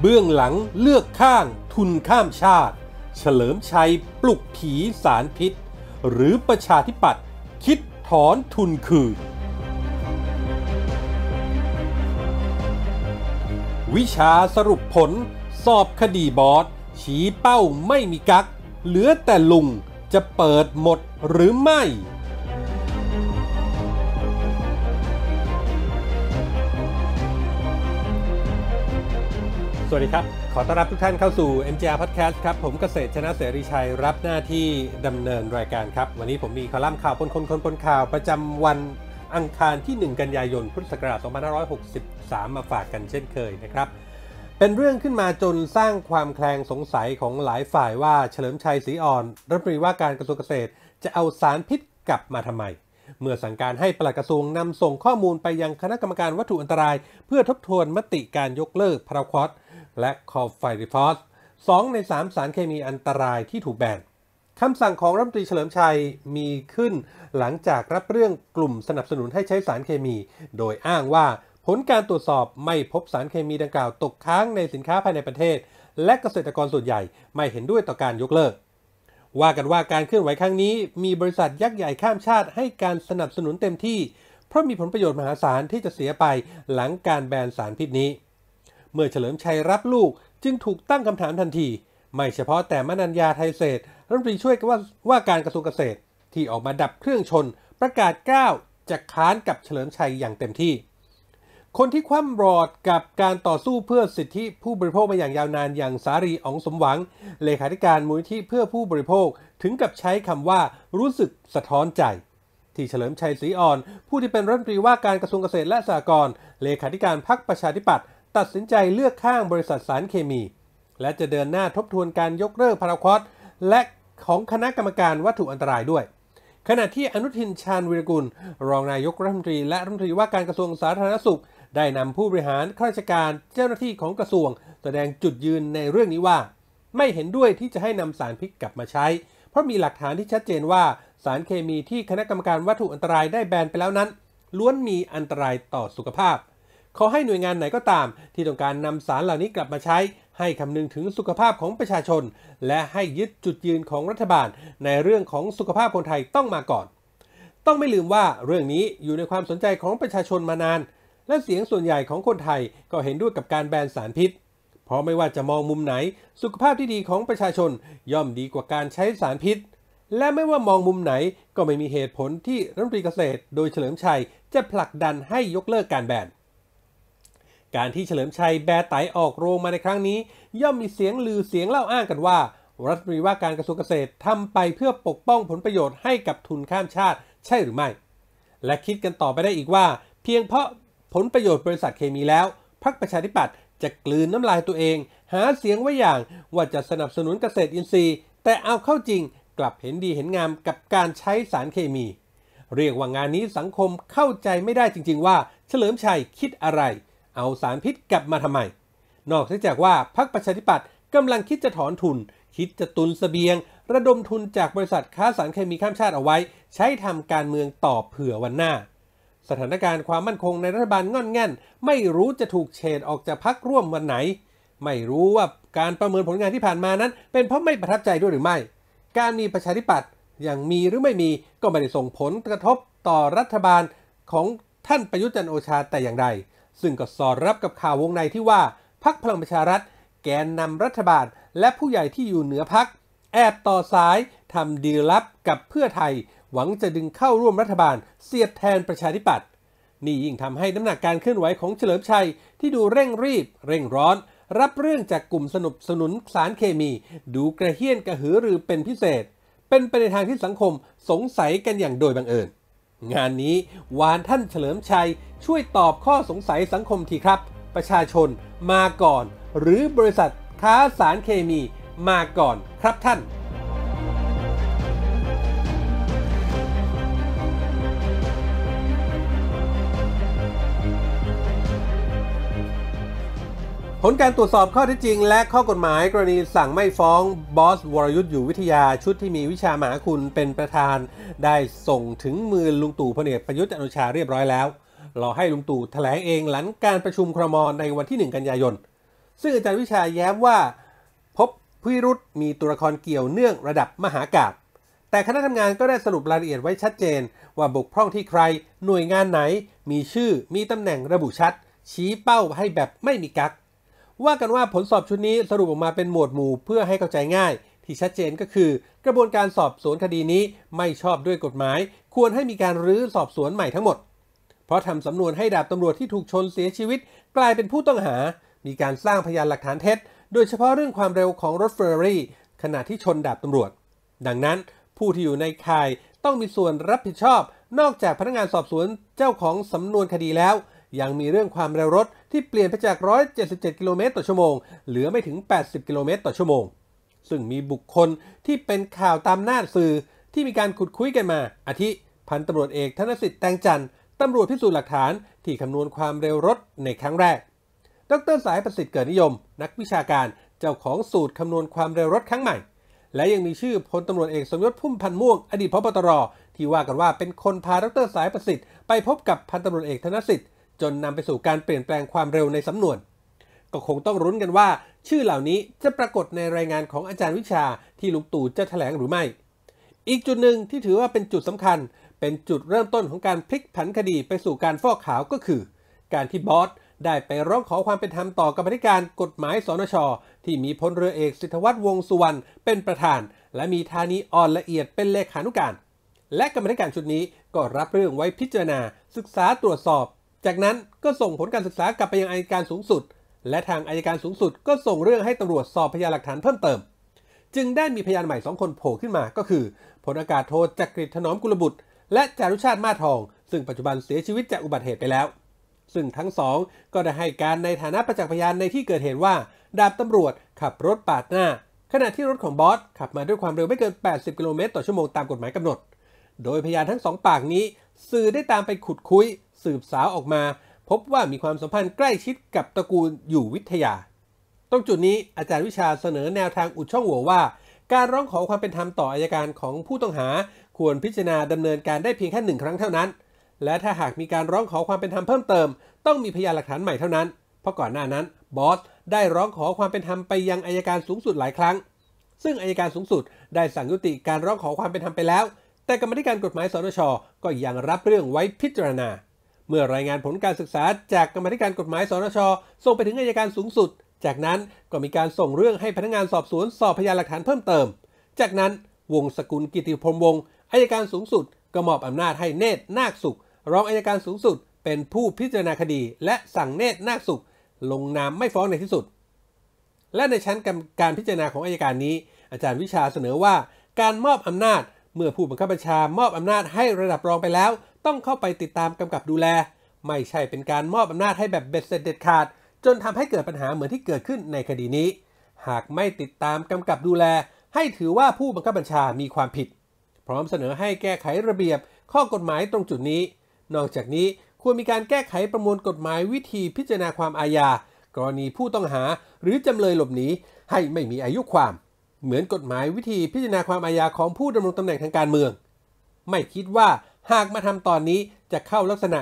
เบื้องหลังเลือกข้างทุนข้ามชาติ เฉลิมชัยปลุกผีสารพิษ หรือประชาธิปัตย์คิดถอนทุนคืนวิชาสรุปผลสอบคดีบอสชี้เป้าไม่มีกักเหลือแต่ลุง จะเปิดหมดหรือไม่วัสดีครับ ขอต้อนรับทุกท่านเข้าสู่ MGR Podcast ครับ ผมเกษตรชนะเสรีชัยรับหน้าที่ดำเนินรายการครับ วันนี้ผมมีคอลัมน์ข่าวปนคนคนปนข่าว ประจำวันอังคารที่ 1 กันยายนพุทธศักราช2563 มาฝากกันเช่นเคยนะครับ เป็นเรื่องขึ้นมาจนสร้างความแคลงสงสัยของหลายฝ่ายว่าเฉลิมชัยศรีอ่อนรัฐมนตรีว่าการกระทรวงเกษตร จะเอาสารพิษกลับมาทำไม เมื่อสั่งการให้ปลัดกระทรวงนำส่งข้อมูลไปยังคณะกรรมการวัตถุอันตราย เพื่อทบทวนมติการยกเลิกพาราควอและคอฟไฟริฟอสสองใน3สารเคมีอันตรายที่ถูกแบนคำสั่งของรัฐมนตรีเฉลิมชัยมีขึ้นหลังจากรับเรื่องกลุ่มสนับสนุนให้ใช้สารเคมี โดยอ้างว่าผลการตรวจสอบไม่พบสารเคมีดังกล่าวตกค้างในสินค้าภายในประเทศ และเกษตรกรส่วนใหญ่ไม่เห็นด้วยต่อการยกเลิก ว่ากันว่าการเคลื่อนไหวครั้งนี้มีบริษัทยักษ์ใหญ่ข้ามชาติ ให้การสนับสนุนเต็มที่เพราะมีผลประโยชน์มหาศาลที่จะเสียไป หลังการแบนสารพิษนี้เมื่อเฉลิมชัยรับลูกจึงถูกตั้งคำถามทันที ไม่เฉพาะแต่มนัญญาไทยเศษรัฐมนตรีช่วยกว่าว่าการกระทรวงเกษตร ที่ออกมาดับเครื่องชนประกาศก้าวจะค้านกับเฉลิมชัยอย่างเต็มที่ คนที่คว่ำบอดกับการต่อสู้เพื่อสิทธิ ผู้บริโภคมาอย่างยาวนานอย่างสารีอองสมหวัง เลขาธิการมูลที่เพื่อผู้บริโภคถึงกับใช้คำว่ารู้สึกสะท้อนใจ ที่เฉลิมชัยศรีอ่อน ผู้ที่เป็นรัฐมนตรีว่าการกระทรวงเกษตรและสหกรณ์เลขาธิการพรรคประชาธิปัตย์ตัดสินใจเลือกข้างบริษัทสารเคมี และจะเดินหน้าทบทวนการยกเลิกพาราคอต และของคณะกรรมการวัตถุอันตรายด้วย ขณะที่อนุทินชาญวิรกุล รองนายกรัฐมนตรีและรัฐมนตรีว่าการกระทรวงสาธารณสุข ได้นำผู้บริหารข้าราชการ เจ้าหน้าที่ของกระทรวง แสดงจุดยืนในเรื่องนี้ว่า ไม่เห็นด้วยที่จะให้นำสารพิษกลับมาใช้ เพราะมีหลักฐานที่ชัดเจนว่า สารเคมีที่คณะกรรมการวัตถุอันตรายได้แบนไปแล้วนั้น ล้วนมีอันตรายต่อสุขภาพขอให้หน่วยงานไหนก็ตามที่ต้องการนำสารเหล่านี้กลับมาใช้ ให้คำนึงถึงสุขภาพของประชาชน และให้ยึดจุดยืนของรัฐบาล ในเรื่องของสุขภาพคนไทยต้องมาก่อน ต้องไม่ลืมว่าเรื่องนี้อยู่ในความสนใจของประชาชนมานาน และเสียงส่วนใหญ่ของคนไทยก็เห็นด้วยกับการแบนสารพิษ เพราะไม่ว่าจะมองมุมไหนสุขภาพที่ดีของประชาชนย่อมดีกว่าการใช้สารพิษ และไม่ว่ามองมุมไหนก็ไม่มีเหตุผลที่รัฐมนตรีเกษตร โดยเฉลิมชัยจะผลักดันให้ยกเลิกการแบนการที่เฉลิมชัยแบไตออกโรงมาในครั้งนี้ ย่อมมีเสียงลือเสียงเล่าอ้างกันว่า รัฐมนตรีว่าการกระทรวงเกษตรทำไปเพื่อปกป้องผลประโยชน์ให้กับทุนข้ามชาติใช่หรือไม่ และคิดกันต่อไปได้อีกว่า เพียงเพราะผลประโยชน์บริษัทเคมีแล้วพรรคประชาธิปัตย์จะกลืนน้ำลายตัวเอง หาเสียงไว้อย่างว่าจะสนับสนุนเกษตรอินทรีย์ แต่เอาเข้าจริง กลับเห็นดีเห็นงามกับการใช้สารเคมี เรียกว่างานนี้สังคมเข้าใจไม่ได้จริง ๆ ว่า เฉลิมชัยคิดอะไรเอาสารพิษกลับมาทำไม นอกจากว่าพรรคประชาธิปัตย์กำลังคิดจะถอนทุน คิดจะตุนสเสบียง ระดมทุนจากบริษัทค้าสารเคมีข้ามชาติเอาไว้ ใช้ทำการเมืองต่อเผื่อวันหน้า สถานการณ์ความมั่นคงในรัฐบาลง่อนแง่นไม่รู้จะถูกเฉดออกจากพักร่วมวันไหน ไม่รู้ว่าการประเมินผลงานที่ผ่านมานั้น เป็นเพราะไม่ประทับใจด้วยหรือไม่ การมีประชาธิปัตย์อย่างมีหรือไม่มีก็ไม่ได้ส่งผลกระทบต่อรัฐบาลของท่านประยุทธ์จันโอชาแต่อย่างใดซึ่งก็สอดรับกับข่าววงในที่ว่า พักพลังประชารัฐแกนนำรัฐบาล และผู้ใหญ่ที่อยู่เหนือพัก แอบต่อสายทำดีลลับกับเพื่อไทย หวังจะดึงเข้าร่วมรัฐบาลเสียบแทนประชาธิปัตย์นี่ยิ่งทำให้น้ำหนักการเคลื่อนไหวของเฉลิมชัยที่ดูเร่งรีบ เร่งร้อน รับเรื่องจากกลุ่มสนับสนุนสารเคมี ดูกระเฮี้ยนกระหือรือเป็นพิเศษ เป็นไปในทางที่สังคมสงสัยกันอย่างโดยบังเอิญงานนี้วานท่านเฉลิมชัยช่วยตอบข้อสงสัยสังคมทีครับ ประชาชนมาก่อนหรือบริษัทค้าสารเคมีมาก่อนครับท่านผลการตรวจสอบข้อเท็จจริงและข้อกฎหมายกรณีสั่งไม่ฟ้อง บอส วรยุทธ์อยู่วิทยาชุดที่มีวิชาหมาคุณเป็นประธาน ได้ส่งถึงมือลุงตู่พลเอกประยุทธ์จันโอชาเรียบร้อยแล้วรอให้ลุงตู่แถลงเองหลังการประชุมครมในวันที่ 1 กันยายนซึ่งอาจารย์วิชาแย้มว่า พบพิรุษมีตัวละครเกี่ยวเนื่องระดับมหากาบแต่คณะทำงานก็ได้สรุปรายละเอียดไว้ชัดเจน ว่าบกพร่องที่ใคร หน่วยงานไหนมีชื่อมีตำแหน่งระบุชัด ชี้เป้าให้แบบไม่มีกักว่ากันว่าผลสอบชุดนี้สรุปออกมาเป็นหมวดหมู่เพื่อให้เข้าใจง่าย ที่ชัดเจนก็คือกระบวนการสอบสวนคดีนี้ไม่ชอบด้วยกฎหมาย ควรให้มีการรื้อสอบสวนใหม่ทั้งหมด เพราะทำสำนวนให้ดาบตำรวจที่ถูกชนเสียชีวิตกลายเป็นผู้ต้องหา มีการสร้างพยานหลักฐานเท็จโดยเฉพาะเรื่องความเร็วของรถเฟอร์รี่ขณะที่ชนดาบตำรวจ ดังนั้น ผู้ที่อยู่ในข่ายต้องมีส่วนรับผิดชอบ นอกจากพนักงานสอบสวนเจ้าของสำนวนคดีแล้วยังมีเรื่องความเร็วรถที่เปลี่ยนไปจาก 177 กิโลเมตรต่อชั่วโมง เหลือไม่ถึง 80 กิโลเมตรต่อชั่วโมง ซึ่งมีบุคคลที่เป็นข่าวตามหน้าสื่อ ที่มีการขุดคุยกันมา อาทิ พันตำรวจเอกธนสิทธิ์แตงจันทร์ตำรวจพิสูจน์หลักฐานที่คำนวณความเร็วรถในครั้งแรก ดรสายประสิทธิ์เกิดนิยม นักวิชาการเจ้าของสูตรคำนวณความเร็วรถครั้งใหม่ และยังมีชื่อพลตำรวจเอกสมยศพุ่มพันธ์ม่วงอดีตพบตรที่ว่ากันว่าเป็นคนพาดรสายประสิทธิ์ไปพบกับพันตำรวจเอกธนสิทธิ์จนนำไปสู่การเปลี่ยนแปลงความเร็วในสำนวน ก็คงต้องรุ้นกันว่าชื่อเหล่านี้จะปรากฏในรายงานของอาจารย์วิชา ที่ลุงตู่จะแถลงหรือไม่ อีกจุดหนึ่งที่ถือว่าเป็นจุดสำคัญ เป็นจุดเริ่มต้นของการพลิกผันคดีไปสู่การฟอกขาวก็คือ การที่บอสได้ไปร้องขอความเป็นธรรมต่อกรรมธิการกฎหมายสนชที่มีพลเรือเอกสิทธวัฒน์วงสุวรรณเป็นประธาน และมีธานีอ่อนละเอียดเป็นเลขานุการและกรรมธิการชุดนี้ก็รับเรื่องไว้พิจารณา ศึกษาตรวจสอบจากนั้นก็ส่งผลการศึกษากลับไปยังอายการสูงสุด และทางอายการสูงสุดก็ส่งเรื่องให้ตำรวจสอบพยานหลักฐานเพิ่มเติม จึงได้มีพยานใหม่สองคนโผล่ขึ้นมาก็คือพลอากาศโทจักริดถนอมกุลบุตร และจารุชาติมาทอง ซึ่งปัจจุบันเสียชีวิตจากอุบัติเหตุไปแล้ว ซึ่งทั้งสองก็ได้ให้การในฐานะประจักษ์พยานในที่เกิดเหตุว่า ดาบตำรวจขับรถปาดหน้า ขณะที่รถของบอสขับมาด้วยความเร็วไม่เกิน 80 กิโลเมตร ต่อชั่วโมงตามกฎหมายกำหนด โดยพยานทั้งสองปากนี้ สื่อได้ตามไปขุดคุยสืบสาวออกมาพบว่ามีความสัมพันธ์ใกล้ชิดกับตระกูลอยู่วิทยา ตรงจุดนี้อาจารย์วิชาเสนอแนวทางอุดช่องโหว่ว่า การร้องขอความเป็นธรรมต่ออายการของผู้ต้องหาควรพิจารณาดำเนินการได้เพียงแค่หนึ่งครั้งเท่านั้น และถ้าหากมีการร้องขอความเป็นธรรมเพิ่มเติม ต้องมีพยานหลักฐานใหม่เท่านั้น เพราะก่อนหน้านั้นบอสได้ร้องขอความเป็นธรรมไปยังอายการสูงสุดหลายครั้ง ซึ่งอายการสูงสุดได้สั่งยุติการร้องขอความเป็นธรรมไปแล้ว แต่กรรมธิการกฎหมายสนชก็ยังรับเรื่องไว้พิจารณาเมื่อรายงานผลการศึกษา จากกรรมธิการกฎหมายสนชส่งไปถึงอายการสูงสุด จากนั้นก็มีการส่งเรื่องให้พนักงานสอบสวนสอบพยานหลักฐานเพิ่มเติม จากนั้นวงสกุลกิติพรมวง์อายการสูงสุด ก็มอบอำนาจให้เนตรนาคสุขรองอายการสูงสุดเป็นผู้พิจารณาคดีและสั่งเนตรนาคสุข ลงนามไม่ฟ้องในที่สุด และในชั้นการพิจารณาของอายการนี้ อาจารย์วิชาเสนอว่า การมอบอำนาจ เมื่อผู้บังคับบัญชามอบอำนาจให้ระดับรองไปแล้วต้องเข้าไปติดตามกำกับดูแล ไม่ใช่เป็นการมอบอำนาจให้แบบเบ็ดเสร็จเด็ดขาดจนทำให้เกิดปัญหาเหมือนที่เกิดขึ้นในคดีนี้ หากไม่ติดตามกำกับดูแล ให้ถือว่าผู้บังคับบัญชามีความผิด พร้อมเสนอให้แก้ไขระเบียบข้อกฎหมายตรงจุดนี้ นอกจากนี้ควรมีการแก้ไขประมวลกฎหมายวิธีพิจารณาความอาญากรณีผู้ต้องหาหรือจำเลยหลบหนีให้ไม่มีอายุความ เหมือนกฎหมายวิธีพิจารณาความอาญาของผู้ดำรงตำแหน่งทางการเมือง ไม่คิดว่าหากมาทำตอนนี้จะเข้าลักษณะ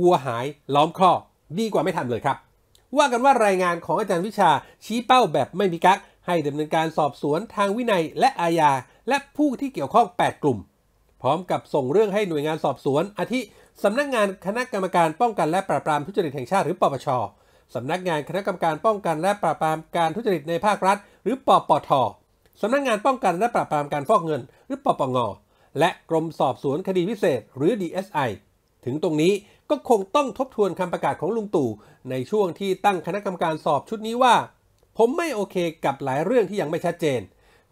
วัวหายล้อมคอดีกว่าไม่ทำเลยครับ ว่ากันว่ารายงานของอาจารย์วิชา ชี้เป้าแบบไม่มีกัก ให้ดำเนินการสอบสวนทางวินัย และอาญาและผู้ที่เกี่ยวข้อง 8 กลุ่ม พร้อมกับส่งเรื่องให้หน่วยงานสอบสวน อาทิ สำนักงานคณะกรรมการป้องกัน และปราบปรามทุจริตแห่งชาติ หรือปปชสำนักงานคณะกรรมการป้องกัน และปราบปรามการทุจริตในภาครัฐ หรือปปทสำนักงานป้องกันและปราบปรามการฟอกเงินหรือปปงและกรมสอบสวนคดีพิเศษ หรือ DSI ถึงตรงนี้ก็คงต้องทบทวนคำประกาศของลุงตู่ในช่วงที่ตั้งคณะกรรมการสอบชุดนี้ว่า ผมไม่โอเคกับหลายเรื่องที่ยังไม่ชัดเจน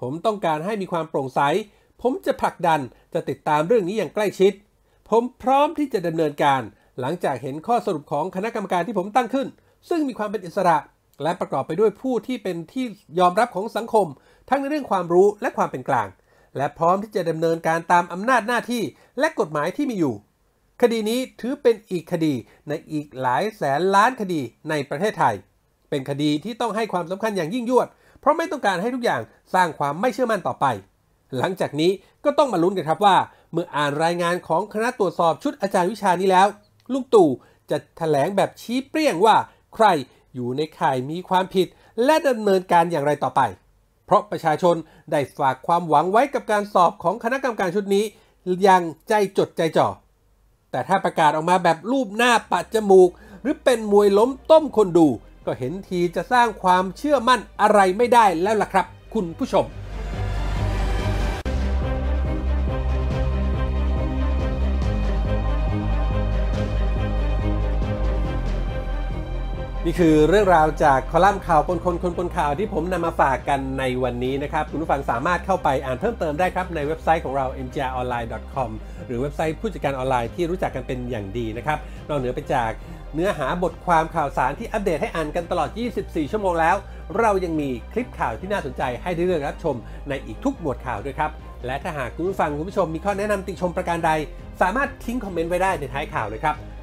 ผมต้องการให้มีความโปร่งใส ผมจะผลักดันจะติดตามเรื่องนี้อย่างใกล้ชิด ผมพร้อมที่จะดำเนินการ หลังจากเห็นข้อสรุปของคณะกรรมการที่ผมตั้งขึ้น ซึ่งมีความเป็นอิสระ และประกอบไปด้วยผู้ที่เป็นที่ยอมรับของสังคม ทั้งในเรื่องความรู้และความเป็นกลางและพร้อมที่จะดำเนินการตามอำนาจหน้าที่และกฎหมายที่มีอยู่ คดีนี้ถือเป็นอีกคดีในอีกหลายแสนล้านคดีในประเทศไทย เป็นคดีที่ต้องให้ความสำคัญอย่างยิ่งยวด เพราะไม่ต้องการให้ทุกอย่างสร้างความไม่เชื่อมั่นต่อไป หลังจากนี้ก็ต้องมาลุ้นกันครับว่า เมื่ออ่านรายงานของคณะตรวจสอบชุดอาจารย์วิชานี้แล้ว ลุงตู่จะถแถลงแบบชี้เปรี้ยงว่า ใครอยู่ในข่ายมีความผิด และดำเนินการอย่างไรต่อไปเพราะประชาชน ได้ฝากความหวังไว้กับการสอบของคณะกรรมการชุดนี้อย่างใจจดใจจ่อ แต่ถ้าประกาศออกมาแบบรูปหน้าปัดจมูก หรือเป็นมวยล้มต้มคนดู ก็เห็นทีจะสร้างความเชื่อมั่นอะไรไม่ได้แล้วล่ะครับ คุณผู้ชมนี่คือเรื่องราวจากคอลัมน์ข่าว คนคนคนคนข่าวที่ผมนำมาฝากกันในวันนี้นะครับคุณผู้ฟังสามารถเข้าไปอ่านเพิ่มเติมได้ครับ ในเว็บไซต์ของเรา mgronline.com หรือเว็บไซต์ผู้จัดการออนไลน์ที่รู้จักกันเป็นอย่างดีนะครับ นอกเหนือไปจากเนื้อหาบทความข่าวสารที่อัปเดตให้อ่านกันตลอด 24 ชั่วโมงแล้ว เรายังมีคลิปข่าวที่น่าสนใจให้ได้เลือกรับชมในอีกทุกหมวดข่าวด้วยครับและถ้าหากคุณผู้ฟังคุณผู้ชมมีข้อแนะนำติชมประการใด สามารถทิ้งคอมเมนต์ไว้ได้ในท้ายข่าวเลยครับ